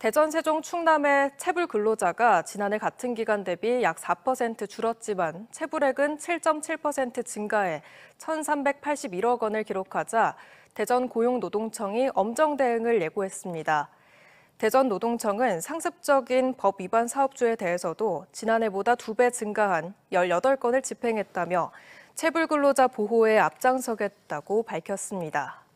대전, 세종, 충남의 체불 근로자가 지난해 같은 기간 대비 약 4% 줄었지만 체불액은 7.7% 증가해 1,381억 원을 기록하자 대전 고용노동청이 엄정 대응을 예고했습니다. 대전 노동청은 상습적인 법 위반 사업주에 대해서도 지난해보다 두 배 증가한 18건을 집행했다며 체불 근로자 보호에 앞장서겠다고 밝혔습니다.